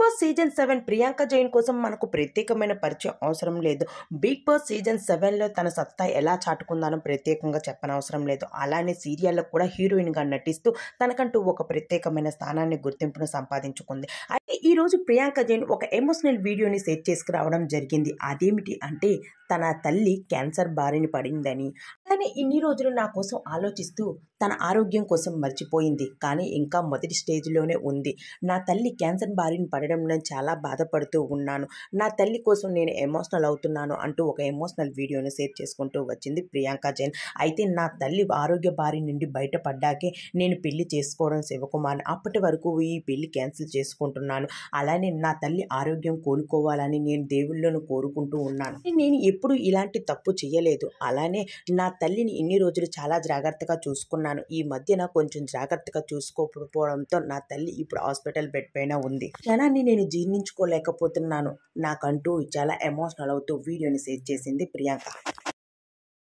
boss season seven Priyanka Jain కోసం మనకు ప్రత్యేకమైన పరిచయం అవసరం లేదు బిగ్ బాస్ సీజన్ సెవెన్లో తన సత్తా ఎలా చాటుకుందానో ప్రత్యేకంగా చెప్పనవసరం లేదు అలానే సీరియల్లో కూడా హీరోయిన్గా నటిస్తూ తనకంటూ ఒక ప్రత్యేకమైన స్థానాన్ని గుర్తింపును సంపాదించుకుంది ఈ రోజు ప్రియాంక జైన్ ఒక ఎమోషనల్ వీడియోని సెట్ చేసుకురావడం జరిగింది అదేమిటి అంటే తన తల్లి క్యాన్సర్ బారిన పడిందని కానీ ఇన్ని రోజులు నా కోసం ఆలోచిస్తూ తన ఆరోగ్యం కోసం మర్చిపోయింది కానీ ఇంకా మొదటి స్టేజ్లోనే ఉంది నా తల్లి క్యాన్సర్ బారిన పడడం నేను చాలా బాధపడుతూ ఉన్నాను నా తల్లి కోసం నేను ఎమోషనల్ అవుతున్నాను అంటూ ఒక ఎమోషనల్ వీడియోని షేర్ చేసుకుంటూ వచ్చింది ప్రియాంక జైన్ అయితే నా తల్లి ఆరోగ్య బారి నుండి బయటపడ్డాకే నేను పెళ్లి చేసుకోవడం శివకుమార్ అప్పటి వరకు ఈ పెళ్లి క్యాన్సిల్ చేసుకుంటున్నాను ఉన్నాను అలానే నా తల్లి ఆరోగ్యం కోలుకోవాలని నేను దేవుళ్ళను కోరుకుంటూ ఉన్నాను నేను ఎప్పుడు ఇలాంటి తప్పు చేయలేదు అలానే నా తల్లిని ఇన్ని రోజులు చాలా జాగ్రత్తగా చూసుకున్నాను ఈ మధ్యన కొంచెం జాగ్రత్తగా చూసుకోకపోవడంతో నా తల్లి ఇప్పుడు హాస్పిటల్ బెడ్ పైన ఉంది క్షణాన్ని నేను జీర్ణించుకోలేకపోతున్నాను నాకంటూ చాలా ఎమోషనల్ అవుతూ వీడియోని షేర్ చేసింది ప్రియాంక